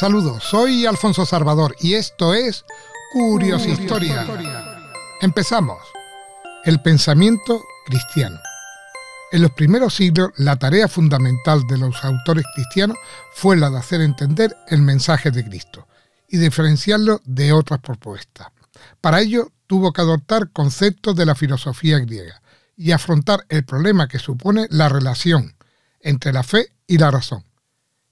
Saludos, soy Alfonso Salvador y esto es Curios Historia. Empezamos. El pensamiento cristiano. En los primeros siglos, la tarea fundamental de los autores cristianos fue la de hacer entender el mensaje de Cristo y diferenciarlo de otras propuestas. Para ello, tuvo que adoptar conceptos de la filosofía griega y afrontar el problema que supone la relación entre la fe y la razón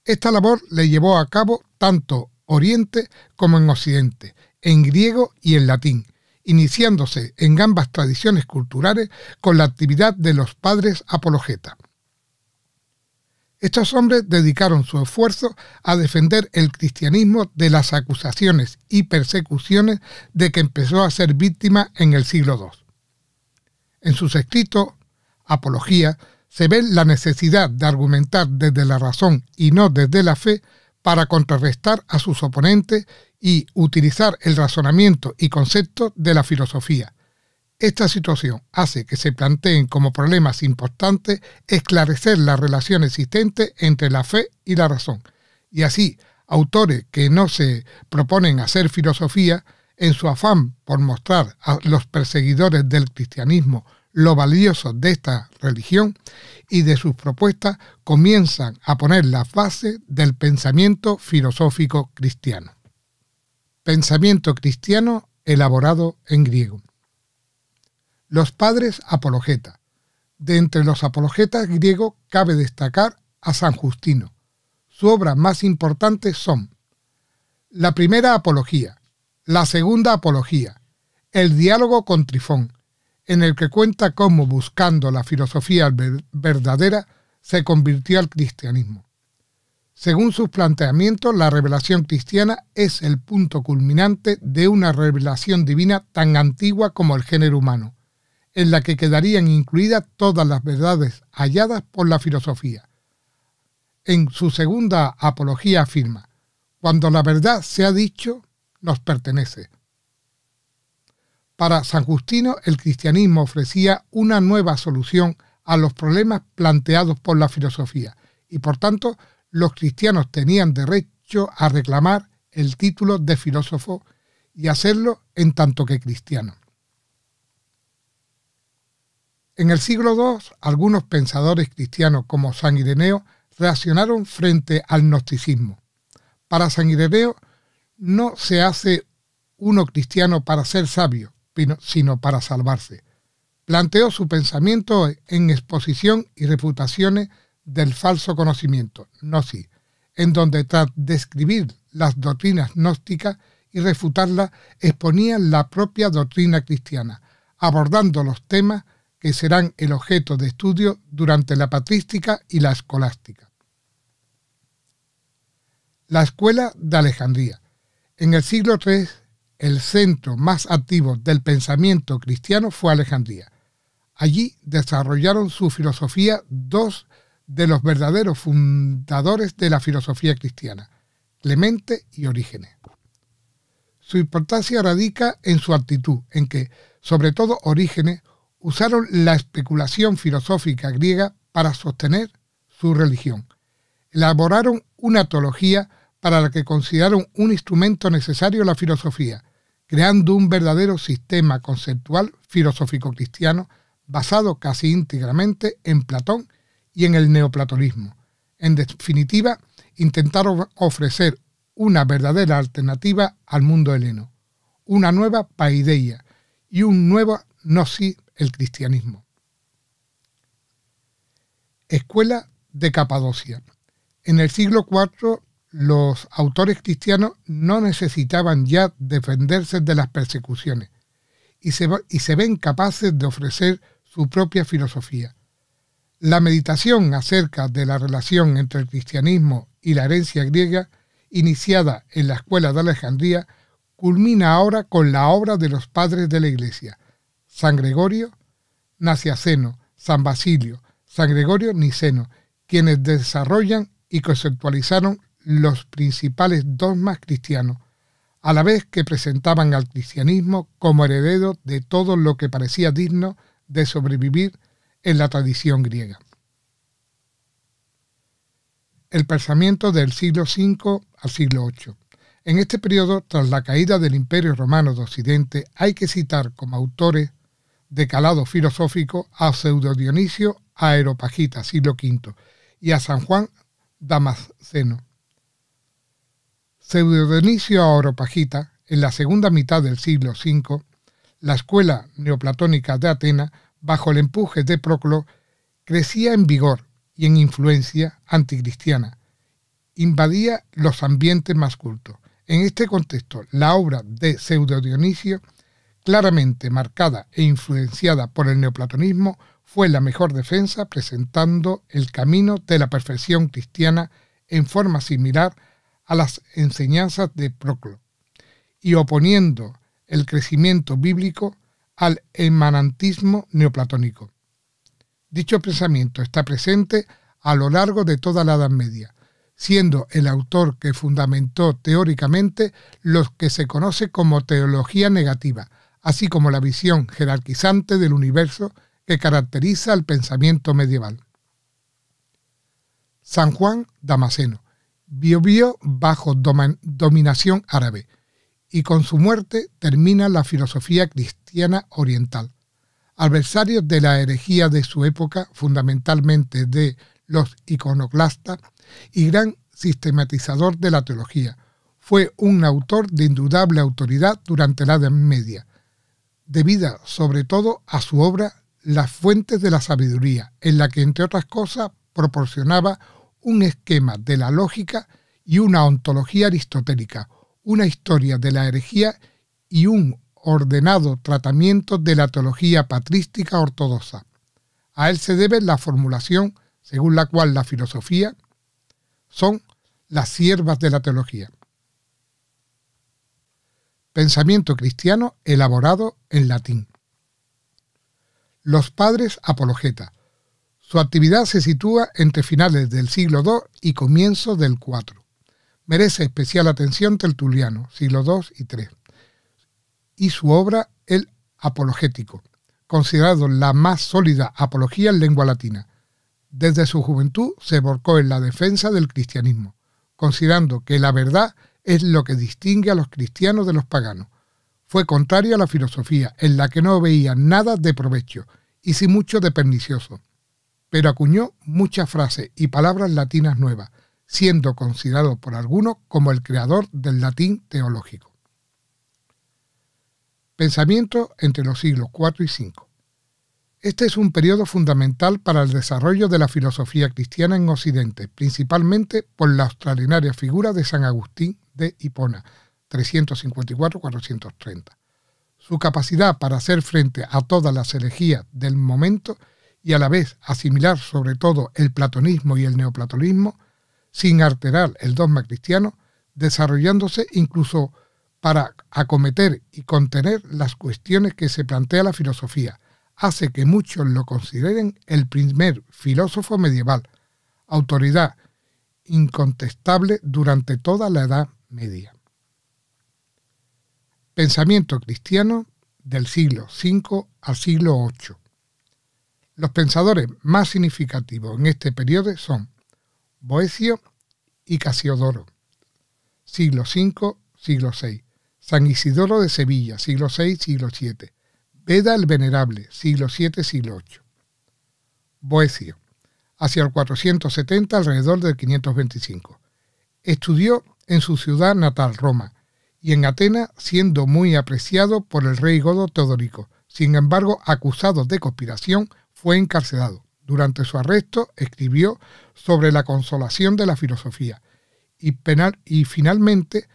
esta labor le llevó a cabo tanto Oriente como en Occidente, en griego y en latín, iniciándose en ambas tradiciones culturales con la actividad de los padres apologeta. Estos hombres dedicaron su esfuerzo a defender el cristianismo de las acusaciones y persecuciones de que empezó a ser víctima en el siglo II. En sus escritos, Apología, se ve la necesidad de argumentar desde la razón y no desde la fe para contrarrestar a sus oponentes y utilizar el razonamiento y concepto de la filosofía. Esta situación hace que se planteen como problemas importantes esclarecer la relación existente entre la fe y la razón. Y así, autores que no se proponen hacer filosofía, en su afán por mostrar a los perseguidores del cristianismo lo valioso de esta religión y de sus propuestas comienzan a poner la base del pensamiento filosófico cristiano. Pensamiento cristiano elaborado en griego. Los padres apologetas. De entre los apologetas griegos cabe destacar a San Justino. Su obra más importante son la primera apología, la segunda apología, el diálogo con Trifón, en el que cuenta cómo, buscando la filosofía verdadera, se convirtió al cristianismo. Según sus planteamientos, la revelación cristiana es el punto culminante de una revelación divina tan antigua como el género humano, en la que quedarían incluidas todas las verdades halladas por la filosofía. En su segunda apología afirma, cuando la verdad se ha dicho, nos pertenece, para San Justino, el cristianismo ofrecía una nueva solución a los problemas planteados por la filosofía y por tanto los cristianos tenían derecho a reclamar el título de filósofo y hacerlo en tanto que cristiano. En el siglo II, algunos pensadores cristianos como San Ireneo reaccionaron frente al gnosticismo. Para San Ireneo no se hace uno cristiano para ser sabio, sino para salvarse. Planteó su pensamiento en exposición y refutaciones del falso conocimiento, sí, en donde tras describir las doctrinas gnósticas y refutarlas, exponía la propia doctrina cristiana, abordando los temas que serán el objeto de estudio durante la patrística y la escolástica. La Escuela de Alejandría. En el siglo III el centro más activo del pensamiento cristiano fue Alejandría. Allí desarrollaron su filosofía dos de los verdaderos fundadores de la filosofía cristiana, Clemente y Orígenes. Su importancia radica en su actitud, en que, sobre todo Orígenes, usaron la especulación filosófica griega para sostener su religión. Elaboraron una teología para la que consideraron un instrumento necesario la filosofía, creando un verdadero sistema conceptual filosófico-cristiano basado casi íntegramente en Platón y en el neoplatonismo. En definitiva, intentaron ofrecer una verdadera alternativa al mundo heleno, una nueva paideia y un nuevo sí el cristianismo. Escuela de Capadocia. En el siglo IV los autores cristianos no necesitaban ya defenderse de las persecuciones y se, ven capaces de ofrecer su propia filosofía. La meditación acerca de la relación entre el cristianismo y la herencia griega, iniciada en la Escuela de Alejandría, culmina ahora con la obra de los padres de la Iglesia, San Gregorio, Naciaceno, San Basilio, San Gregorio Niceno, quienes desarrollan y conceptualizaron los principales dogmas cristianos, a la vez que presentaban al cristianismo como heredero de todo lo que parecía digno de sobrevivir en la tradición griega. El pensamiento del siglo V al siglo VIII. En este periodo, tras la caída del Imperio Romano de Occidente, hay que citar como autores de calado filosófico a Pseudo Dionisio Aeropagita, siglo V, y a San Juan Damasceno, a Oropagita, en la segunda mitad del siglo V, la escuela neoplatónica de Atenas, bajo el empuje de Proclo, crecía en vigor y en influencia anticristiana. Invadía los ambientes más cultos. En este contexto, la obra de Pseudo-Dionisio, claramente marcada e influenciada por el neoplatonismo, fue la mejor defensa presentando el camino de la perfección cristiana en forma similar a a las enseñanzas de Proclo y oponiendo el crecimiento bíblico al emanantismo neoplatónico. Dicho pensamiento está presente a lo largo de toda la Edad Media, siendo el autor que fundamentó teóricamente lo que se conoce como teología negativa, así como la visión jerarquizante del universo que caracteriza al pensamiento medieval. San Juan Damasceno vivió bajo dominación árabe y con su muerte termina la filosofía cristiana oriental. Adversario de la herejía de su época, fundamentalmente de los iconoclastas, y gran sistematizador de la teología, fue un autor de indudable autoridad durante la Edad Media, debida sobre todo a su obra Las Fuentes de la Sabiduría, en la que, entre otras cosas, proporcionaba un esquema de la lógica y una ontología aristotélica, una historia de la herejía y un ordenado tratamiento de la teología patrística ortodoxa. A él se debe la formulación según la cual la filosofía son las siervas de la teología. Pensamiento cristiano elaborado en latín. Los padres apologetas su actividad se sitúa entre finales del siglo II y comienzos del IV. Merece especial atención Tertuliano, siglo II y III, y su obra El Apologético, considerado la más sólida apología en lengua latina. Desde su juventud se volcó en la defensa del cristianismo, considerando que la verdad es lo que distingue a los cristianos de los paganos. Fue contrario a la filosofía, en la que no veía nada de provecho y sí mucho de pernicioso pero acuñó muchas frases y palabras latinas nuevas, siendo considerado por algunos como el creador del latín teológico. Pensamiento entre los siglos IV y V. Este es un periodo fundamental para el desarrollo de la filosofía cristiana en Occidente, principalmente por la extraordinaria figura de San Agustín de Hipona, 354-430. Su capacidad para hacer frente a todas las herejías del momento y a la vez asimilar sobre todo el platonismo y el neoplatonismo, sin alterar el dogma cristiano, desarrollándose incluso para acometer y contener las cuestiones que se plantea la filosofía, hace que muchos lo consideren el primer filósofo medieval, autoridad incontestable durante toda la Edad Media. Pensamiento cristiano del siglo V al siglo VIII. Los pensadores más significativos en este periodo son Boecio y Casiodoro, siglo V, siglo VI, San Isidoro de Sevilla, siglo VI, siglo VII, Veda el Venerable, siglo VII, siglo VIII. Boecio, hacia el 470 alrededor del 525. Estudió en su ciudad natal, Roma, y en Atenas, siendo muy apreciado por el rey godo Teodorico, sin embargo acusado de conspiración fue encarcelado. Durante su arresto escribió sobre la consolación de la filosofía y, penal, y finalmente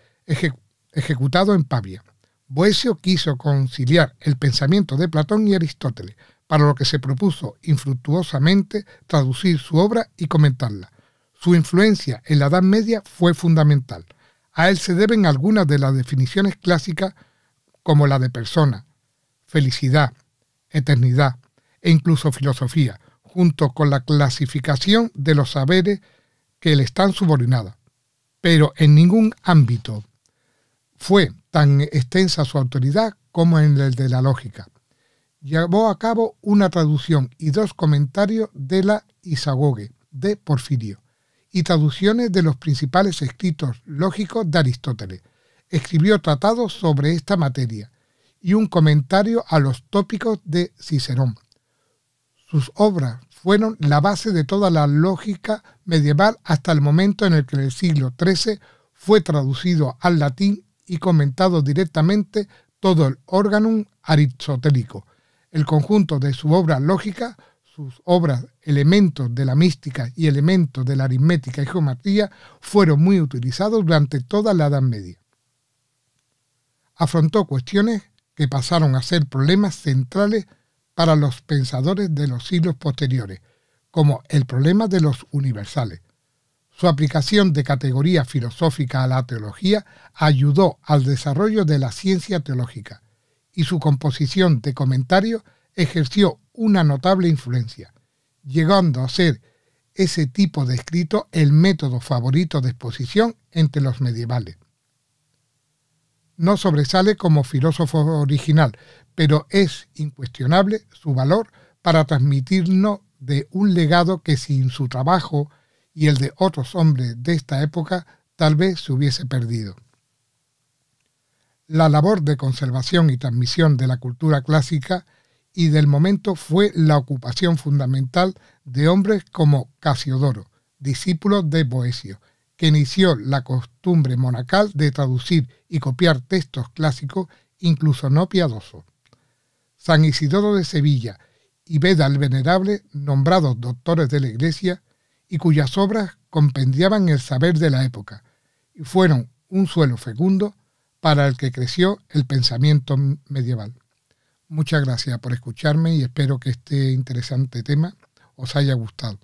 ejecutado en Pavia. Boesio quiso conciliar el pensamiento de Platón y Aristóteles, para lo que se propuso infructuosamente traducir su obra y comentarla. Su influencia en la Edad Media fue fundamental. A él se deben algunas de las definiciones clásicas como la de persona, felicidad, eternidad, e incluso filosofía, junto con la clasificación de los saberes que le están subordinados. Pero en ningún ámbito fue tan extensa su autoridad como en el de la lógica. Llevó a cabo una traducción y dos comentarios de la Isagoge de Porfirio y traducciones de los principales escritos lógicos de Aristóteles. Escribió tratados sobre esta materia y un comentario a los tópicos de Cicerón. Sus obras fueron la base de toda la lógica medieval hasta el momento en el que en el siglo XIII fue traducido al latín y comentado directamente todo el Organum aristotélico. El conjunto de su obra lógica, sus obras elementos de la mística y elementos de la aritmética y geometría fueron muy utilizados durante toda la Edad Media. Afrontó cuestiones que pasaron a ser problemas centrales para los pensadores de los siglos posteriores, como el problema de los universales. Su aplicación de categoría filosófica a la teología ayudó al desarrollo de la ciencia teológica y su composición de comentarios ejerció una notable influencia, llegando a ser ese tipo de escrito el método favorito de exposición entre los medievales. No sobresale como filósofo original, pero es incuestionable su valor para transmitirnos de un legado que sin su trabajo y el de otros hombres de esta época tal vez se hubiese perdido. La labor de conservación y transmisión de la cultura clásica y del momento fue la ocupación fundamental de hombres como Casiodoro, discípulo de Boesio, que inició la costumbre monacal de traducir y copiar textos clásicos, incluso no piadosos. San Isidoro de Sevilla y Beda el Venerable, nombrados doctores de la Iglesia, y cuyas obras compendiaban el saber de la época, y fueron un suelo fecundo para el que creció el pensamiento medieval. Muchas gracias por escucharme y espero que este interesante tema os haya gustado.